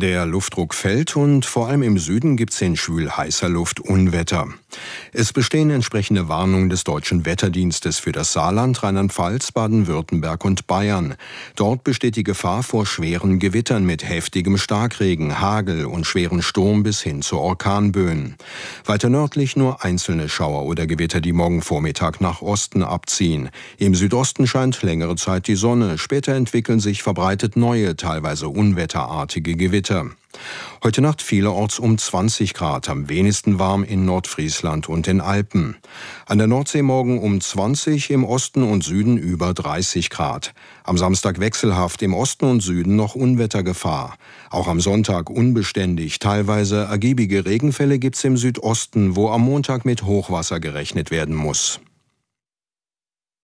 Der Luftdruck fällt und vor allem im Süden gibt's in schwül heißer Luft Unwetter. Es bestehen entsprechende Warnungen des Deutschen Wetterdienstes für das Saarland, Rheinland-Pfalz, Baden-Württemberg und Bayern. Dort besteht die Gefahr vor schweren Gewittern mit heftigem Starkregen, Hagel und schweren Sturm bis hin zu Orkanböen. Weiter nördlich nur einzelne Schauer oder Gewitter, die morgen Vormittag nach Osten abziehen. Im Südosten scheint längere Zeit die Sonne, später entwickeln sich verbreitet neue, teilweise unwetterartige Gewitter. Heute Nacht vielerorts um 20 Grad, am wenigsten warm in Nordfriesland und den Alpen. An der Nordsee morgen um 20, im Osten und Süden über 30 Grad. Am Samstag wechselhaft, im Osten und Süden noch Unwettergefahr. Auch am Sonntag unbeständig, teilweise ergiebige Regenfälle gibt's im Südosten, wo am Montag mit Hochwasser gerechnet werden muss.